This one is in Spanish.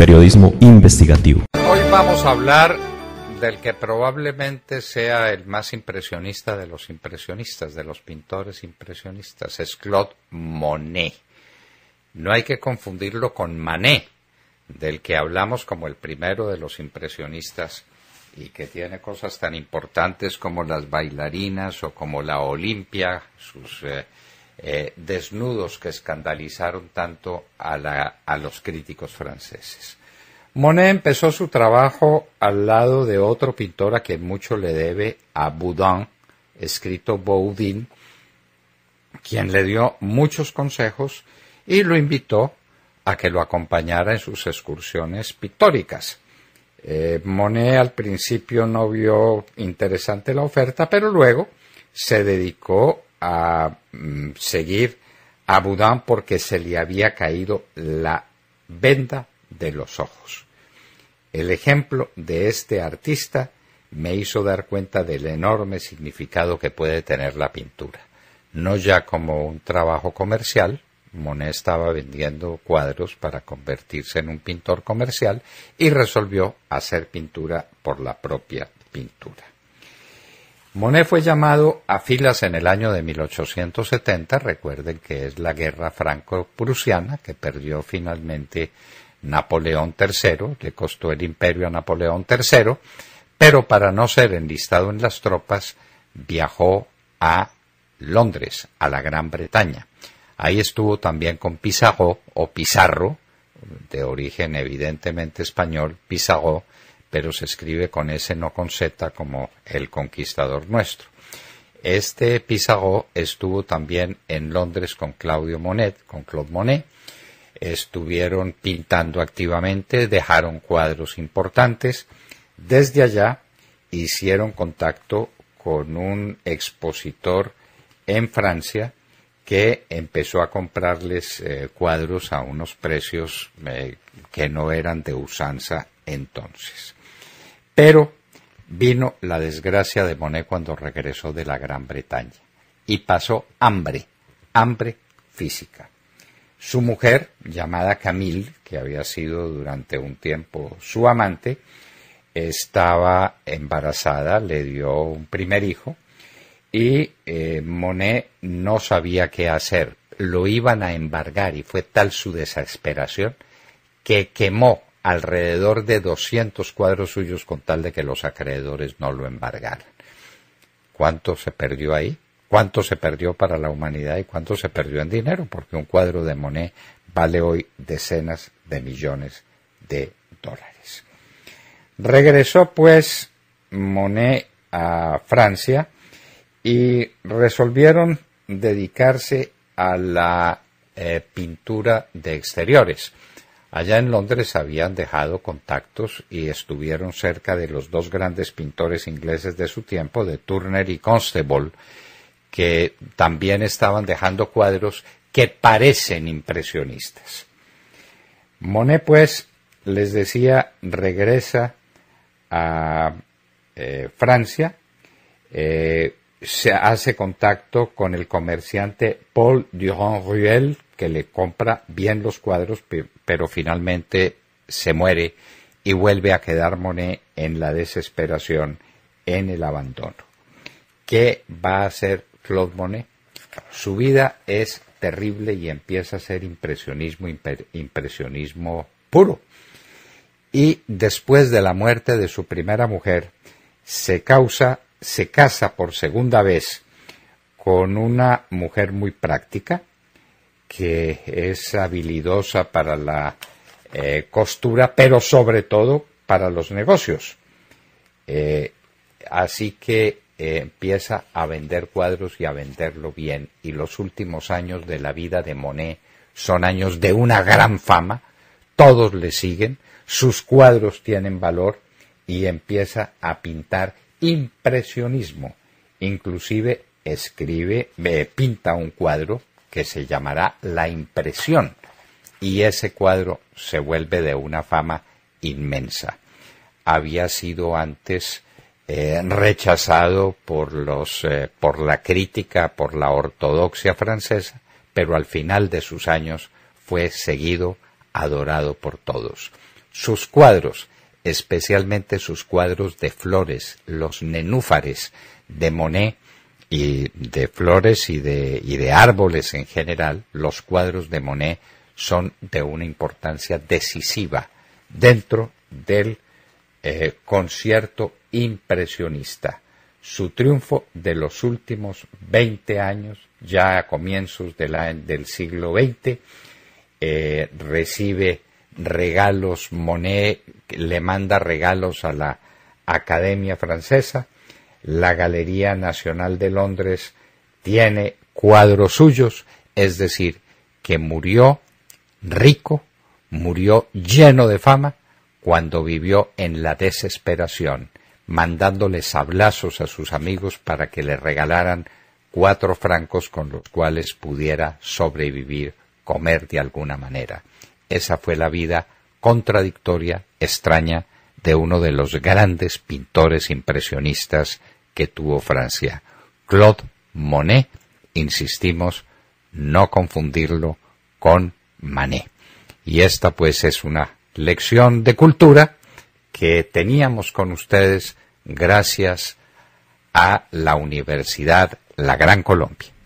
periodismo investigativo. Hoy vamos a hablar del que probablemente sea el más impresionista de los impresionistas, de los pintores impresionistas, es Claude Monet. No hay que confundirlo con Manet, del que hablamos como el primero de los impresionistas y que tiene cosas tan importantes como las bailarinas o como la Olimpia, sus eh, eh, desnudos que escandalizaron tanto a, los críticos franceses. Monet empezó su trabajo al lado de otro pintor a quien mucho le debe a Boudin, escrito Boudin, quien le dio muchos consejos y lo invitó a que lo acompañara en sus excursiones pictóricas. Eh, Monet al principio no vio interesante la oferta, pero luego se dedicó a mm, seguir a Budán porque se le había caído la venda de los ojos. El ejemplo de este artista me hizo dar cuenta del enorme significado que puede tener la pintura, no ya como un trabajo comercial, Monet estaba vendiendo cuadros para convertirse en un pintor comercial y resolvió hacer pintura por la propia pintura. Monet fue llamado a filas en el año de 1870, recuerden que es la guerra franco-prusiana que perdió finalmente Napoleón III, le costó el imperio a Napoleón III, pero para no ser enlistado en las tropas viajó a Londres, a la Gran Bretaña. Ahí estuvo también con Pizarro o Pizarro, de origen evidentemente español, Pizarro, pero se escribe con S, no con Z, como el conquistador nuestro. Este Pisagó estuvo también en Londres con Claudio Monet, con Claude Monet. Estuvieron pintando activamente, dejaron cuadros importantes. Desde allá hicieron contacto con un expositor en Francia que empezó a comprarles eh, cuadros a unos precios eh, que no eran de usanza entonces. Pero vino la desgracia de Monet cuando regresó de la Gran Bretaña y pasó hambre, hambre física. Su mujer, llamada Camille, que había sido durante un tiempo su amante, estaba embarazada, le dio un primer hijo y eh, Monet no sabía qué hacer. Lo iban a embargar y fue tal su desesperación que quemó alrededor de 200 cuadros suyos con tal de que los acreedores no lo embargaran. ¿Cuánto se perdió ahí? ¿Cuánto se perdió para la humanidad y cuánto se perdió en dinero? Porque un cuadro de Monet vale hoy decenas de millones de dólares. Regresó pues Monet a Francia y resolvieron dedicarse a la eh, pintura de exteriores. Allá en Londres habían dejado contactos y estuvieron cerca de los dos grandes pintores ingleses de su tiempo, de Turner y Constable, que también estaban dejando cuadros que parecen impresionistas. Monet, pues, les decía, regresa a eh, Francia, eh, se hace contacto con el comerciante Paul Durand-Ruel, que le compra bien los cuadros, pero finalmente se muere y vuelve a quedar Monet en la desesperación, en el abandono. ¿Qué va a hacer Claude Monet? Su vida es terrible y empieza a ser impresionismo, impresionismo puro. Y después de la muerte de su primera mujer, se causa, se casa por segunda vez con una mujer muy práctica, que es habilidosa para la eh, costura, pero sobre todo para los negocios. Eh, así que eh, empieza a vender cuadros y a venderlo bien. Y los últimos años de la vida de Monet son años de una gran fama. Todos le siguen, sus cuadros tienen valor y empieza a pintar impresionismo. Inclusive escribe, pinta un cuadro que se llamará La impresión y ese cuadro se vuelve de una fama inmensa. Había sido antes eh, rechazado por los eh, por la crítica, por la ortodoxia francesa, pero al final de sus años fue seguido, adorado por todos. Sus cuadros, especialmente sus cuadros de flores, los nenúfares de Monet, y de flores y de, y de árboles en general, los cuadros de Monet son de una importancia decisiva dentro del eh, concierto impresionista. Su triunfo de los últimos 20 años, ya a comienzos del siglo XX, eh, recibe regalos, Monet le manda regalos a la Academia Francesa, la Galería Nacional de Londres tiene cuadros suyos, es decir, que murió rico, murió lleno de fama cuando vivió en la desesperación, mandándoles sablazos a sus amigos para que le regalaran cuatro francos con los cuales pudiera sobrevivir, comer de alguna manera. Esa fue la vida contradictoria, extraña, de uno de los grandes pintores impresionistas que tuvo Francia. Claude Monet, insistimos, no confundirlo con Manet. Y esta pues es una lección de cultura que teníamos con ustedes gracias a la Universidad La Gran Colombia.